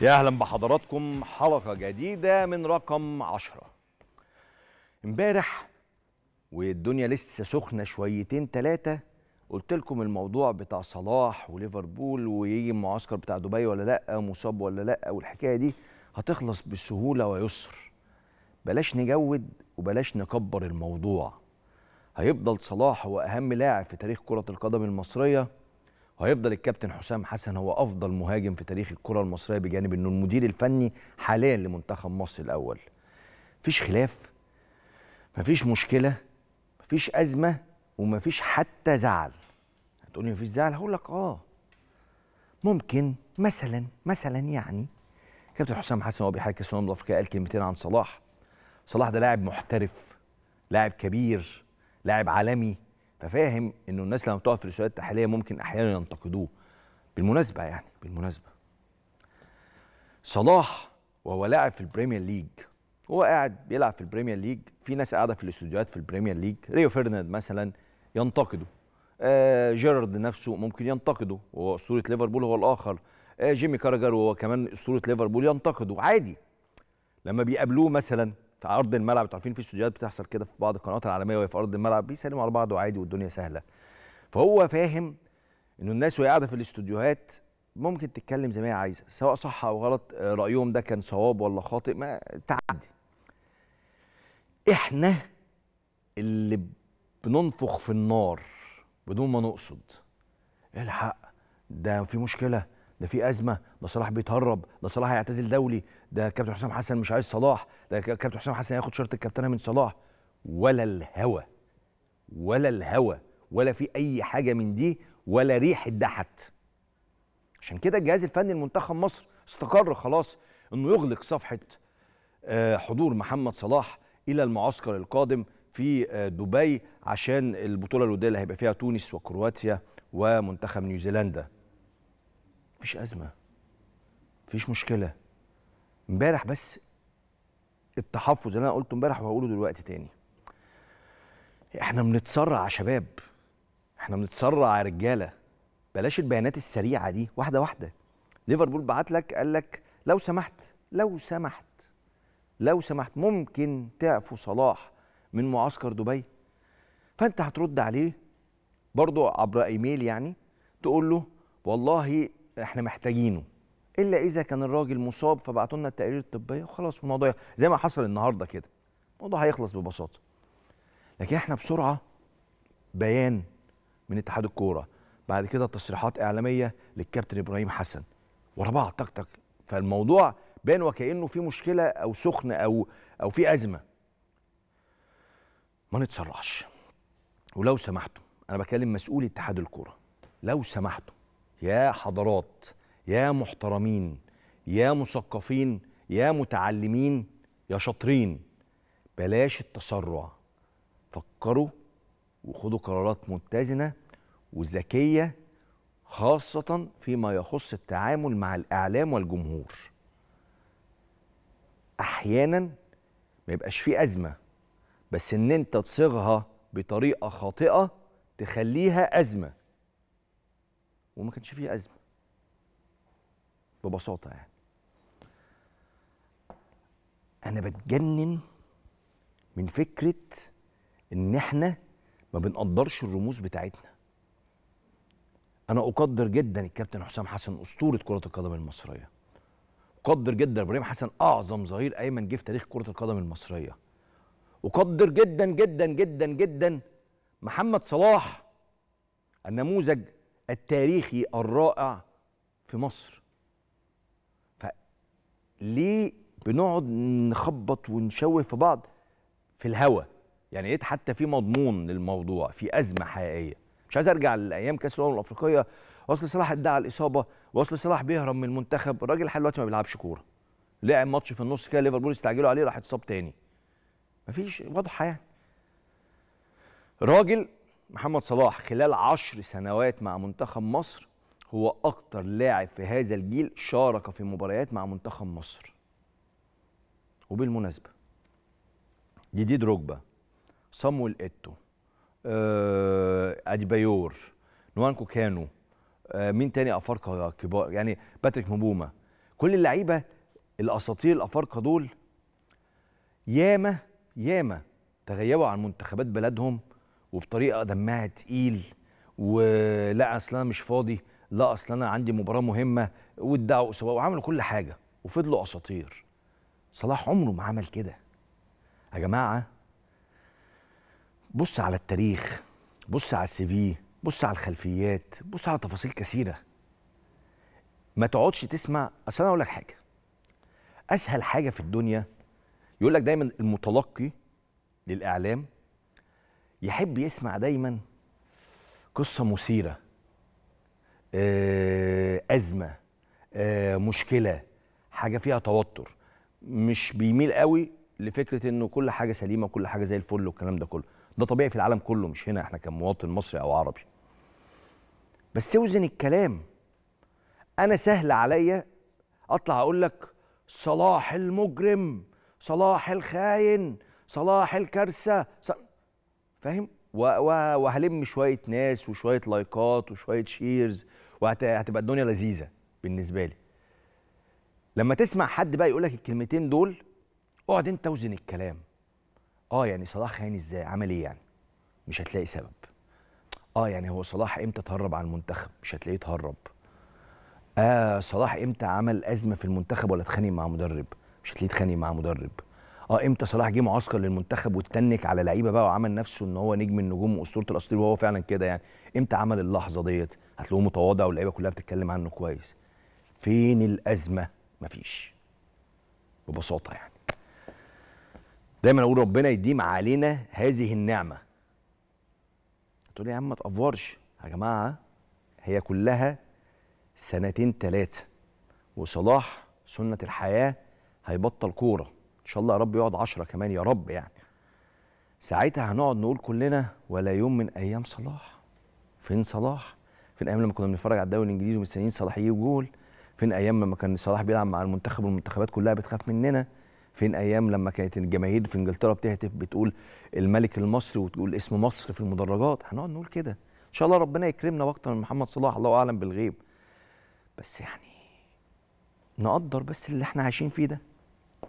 يا اهلا بحضراتكم حلقه جديده من رقم عشرة امبارح والدنيا لسه سخنه شويتين ثلاثه قلت لكم الموضوع بتاع صلاح وليفربول ويجي المعسكر بتاع دبي ولا لا مصاب ولا لا والحكايه دي هتخلص بسهوله ويسر بلاش نجود وبلاش نكبر الموضوع هيفضل صلاح هو اهم لاعب في تاريخ كره القدم المصريه هيفضل الكابتن حسام حسن هو افضل مهاجم في تاريخ الكره المصريه بجانب انه المدير الفني حاليا لمنتخب مصر الاول مفيش خلاف مفيش مشكله مفيش ازمه ومفيش حتى زعل هتقولي مفيش زعل هقول لك اه ممكن مثلا مثلا يعني كابتن حسام حسن وهو بيحاكي كاس الامم الافريقيه قال كلمتين عن صلاح صلاح ده لاعب محترف لاعب كبير لاعب عالمي ففاهم انه الناس لما بتقعد في الاستوديوهات التحليليه ممكن احيانا ينتقدوه بالمناسبه يعني بالمناسبه صلاح وهو لاعب في البريمير ليج هو قاعد بيلعب في البريمير ليج في ناس قاعده في الاستوديوهات في البريمير ليج ريو فيرناند مثلا ينتقده آه جيرارد نفسه ممكن ينتقده وهو اسطوره ليفربول هو الاخر آه جيمي كاراجر وهو كمان اسطوره ليفربول ينتقده عادي لما بيقابلوه مثلا ارض الملعب انتوا عارفين في استوديوهات بتحصل كده في بعض القنوات العالميه وهي في ارض الملعب بيسلموا على بعض وعادي والدنيا سهله فهو فاهم انه الناس وهي قاعده في الاستوديوهات ممكن تتكلم زي ما هي عايزه سواء صح او غلط رايهم ده كان صواب ولا خاطئ ما تعدي احنا اللي بننفخ في النار بدون ما نقصد الحق ده في مشكله ده في ازمه ده صلاح بيتهرب ده صلاح هيعتزل دولي ده كابتن حسام حسن مش عايز صلاح ده كابتن حسام حسن هياخد شرط الكابتنه من صلاح ولا الهوى ولا الهوى ولا في اي حاجه من دي ولا ريح اتدحت عشان كده الجهاز الفني لمنتخب مصر استقر خلاص انه يغلق صفحه آه، حضور محمد صلاح الى المعسكر القادم في آه، دبي عشان البطوله الوديه اللي هيبقى فيها تونس وكرواتيا ومنتخب نيوزيلندا مفيش ازمه مفيش مشكله امبارح بس التحفظ اللي انا قلته امبارح وهقوله دلوقتي تاني احنا بنتسرع يا شباب احنا بنتسرع يا رجاله بلاش البيانات السريعه دي واحده واحده ليفربول بعت لك قال لك لو سمحت لو سمحت لو سمحت ممكن تعفو صلاح من معسكر دبي فانت هترد عليه برضه عبر ايميل يعني تقول له والله احنا محتاجينه الا اذا كان الراجل مصاب فبعتوا لنا التقارير الطبيه وخلاص الموضوع زي ما حصل النهارده كده الموضوع هيخلص ببساطه لكن احنا بسرعه بيان من اتحاد الكوره بعد كده تصريحات اعلاميه للكابتن ابراهيم حسن ورا بعض تك تك فالموضوع بان وكانه في مشكله او سخن او او في ازمه ما نتسرعش ولو سمحتوا انا بكلم مسؤول اتحاد الكوره لو سمحتوا يا حضرات يا محترمين يا مثقفين يا متعلمين يا شاطرين بلاش التسرع فكروا وخدوا قرارات متزنه وذكيه خاصه فيما يخص التعامل مع الاعلام والجمهور احيانا ما يبقاش فيه ازمه بس ان انت تصيغها بطريقه خاطئه تخليها ازمه وما كانش فيه ازمه ببساطه يعني انا بتجنن من فكره ان احنا ما بنقدرش الرموز بتاعتنا انا اقدر جدا الكابتن حسام حسن اسطوره كره القدم المصريه اقدر جدا ابراهيم حسن اعظم ظهير ايمن جه في تاريخ كره القدم المصريه اقدر جدا جدا جدا جدا محمد صلاح النموذج التاريخي الرائع في مصر فليه بنقعد نخبط ونشوه في بعض في الهوا يعني ايه حتى في مضمون للموضوع في ازمه حقيقيه مش عايز ارجع لايام كاس الامم الافريقيه وصل صلاح ادعى الاصابه وصل صلاح بيهرب من المنتخب الراجل لحد دلوقتي ما بيلعبش كوره لعب ماتش في النص كده ليفربول استعجلوا عليه راح اتصاب تاني مفيش واضحه يعني راجل محمد صلاح خلال عشر سنوات مع منتخب مصر هو أكتر لاعب في هذا الجيل شارك في مباريات مع منتخب مصر وبالمناسبة جديد ركبة صامويل إتو آه أديبايور نوانكو كانو آه مين تاني أفارقة كبار يعني باتريك مبومة كل اللعيبة الأساطير الأفارقة دول ياما ياما تغيبوا عن منتخبات بلدهم وبطريقه دمها تقيل ولا اصل انا مش فاضي لا اصل انا عندي مباراه مهمه وادعوا سواء وعملوا كل حاجه وفضلوا اساطير صلاح عمره ما عمل كده يا جماعه بص على التاريخ بص على السي في بص على الخلفيات بص على تفاصيل كثيره ما تقعدش تسمع اصل انا اقول لك حاجه اسهل حاجه في الدنيا يقول لك دايما المتلقي للاعلام يحب يسمع دايما قصه مثيره آه، ازمه آه، مشكله حاجه فيها توتر مش بيميل قوي لفكره انه كل حاجه سليمه وكل حاجه زي الفل والكلام ده كله ده طبيعي في العالم كله مش هنا احنا كمواطن مصري او عربي بس اوزن الكلام انا سهل عليا اطلع اقول لك صلاح المجرم صلاح الخاين صلاح الكارثه فاهم وهلم شويه ناس وشويه لايكات وشويه شيرز وهتبقى الدنيا لذيذه بالنسبه لي لما تسمع حد بقى يقول لك الكلمتين دول اقعد انت وزن الكلام اه يعني صلاح خاين ازاي عمل ايه يعني مش هتلاقي سبب اه يعني هو صلاح امتى تهرب عن المنتخب مش هتلاقيه تهرب آه صلاح امتى عمل ازمه في المنتخب ولا اتخانق مع مدرب مش هتلاقيه اتخانق مع مدرب اه امتى صلاح جه معسكر للمنتخب واتنك على لعيبه بقى وعمل نفسه ان هو نجم النجوم واسطوره الاسطوره وهو فعلا كده يعني امتى عمل اللحظه ديت هتلاقوه متواضع واللعيبه كلها بتتكلم عنه كويس فين الازمه مفيش ببساطه يعني دايما اقول ربنا يديم علينا هذه النعمه هتقول يا عم ما تقفرش يا جماعه هي كلها سنتين ثلاثه وصلاح سنه الحياه هيبطل كوره ان شاء الله يا رب يقعد 10 كمان يا رب يعني ساعتها هنقعد نقول كلنا ولا يوم من ايام صلاح فين صلاح فين ايام لما كنا بنتفرج على الدوري الانجليزي ومستنيين صلاح يجيب جول فين ايام لما كان صلاح بيلعب مع المنتخب والمنتخبات كلها بتخاف مننا فين ايام لما كانت الجماهير في انجلترا بتهتف بتقول الملك المصري وتقول اسم مصر في المدرجات هنقعد نقول كده ان شاء الله ربنا يكرمنا وأكثر من محمد صلاح الله اعلم بالغيب بس يعني نقدر بس اللي احنا عايشين فيه ده